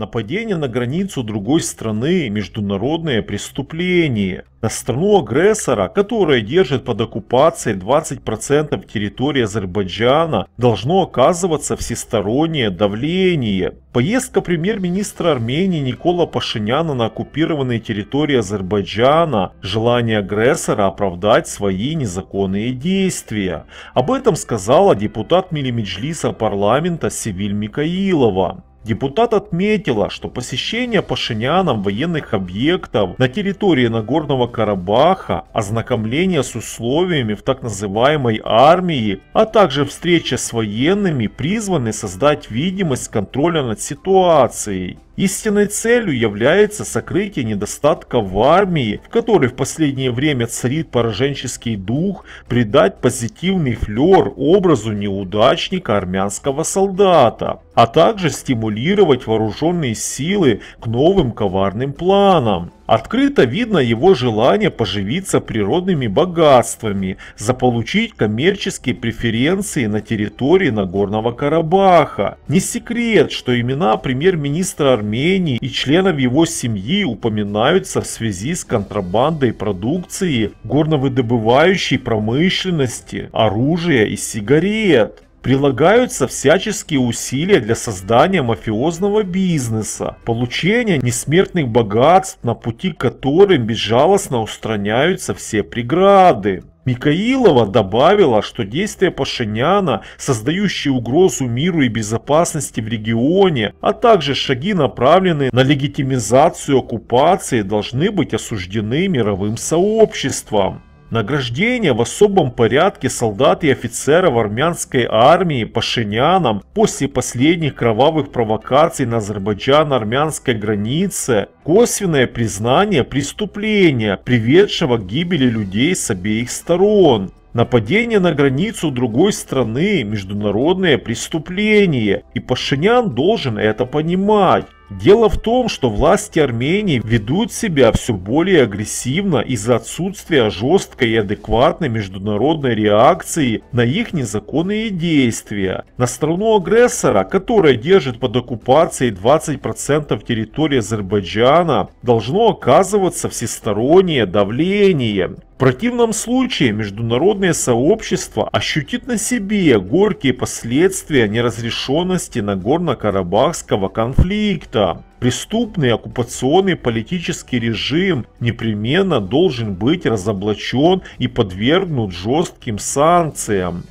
Нападение на границу другой страны – международное преступление. На страну агрессора, которая держит под оккупацией 20% территории Азербайджана, должно оказываться всестороннее давление. Поездка премьер-министра Армении Никола Пашиняна на оккупированные территории Азербайджана – желание агрессора оправдать свои незаконные действия. Об этом сказала депутат Милимеджлиса парламента Севиль Микаилова. Депутат отметила, что посещение пашиняном военных объектов на территории Нагорного Карабаха, ознакомление с условиями в так называемой армии, а также встреча с военными призваны создать видимость контроля над ситуацией. Истинной целью является сокрытие недостатка в армии, в которой в последнее время царит пораженческий дух, придать позитивный флер образу неудачника армянского солдата, а также стимулировать вооруженные силы к новым коварным планам. Открыто видно его желание поживиться природными богатствами, заполучить коммерческие преференции на территории Нагорного Карабаха. Не секрет, что имена премьер-министра Армении и членов его семьи упоминаются в связи с контрабандой продукции горновыдобывающей промышленности, оружия и сигарет. Прилагаются всяческие усилия для создания мафиозного бизнеса, получения несмертных богатств, на пути к которым безжалостно устраняются все преграды. Микаилова добавила, что действия Пашиняна, создающие угрозу миру и безопасности в регионе, а также шаги, направленные на легитимизацию оккупации, должны быть осуждены мировым сообществом. Награждение в особом порядке солдат и офицеров армянской армии пашинянам после последних кровавых провокаций на Азербайджан-армянской границе – косвенное признание преступления, приведшего к гибели людей с обеих сторон. Нападение на границу другой страны – международное преступление, и Пашинян должен это понимать. Дело в том, что власти Армении ведут себя все более агрессивно из-за отсутствия жесткой и адекватной международной реакции на их незаконные действия. На страну агрессора, которая держит под оккупацией 20% территории Азербайджана, должно оказываться всестороннее давление противном случае международное сообщество ощутит на себе горькие последствия неразрешенности Нагорно-Карабахского конфликта. Преступный оккупационный политический режим непременно должен быть разоблачен и подвергнут жестким санкциям.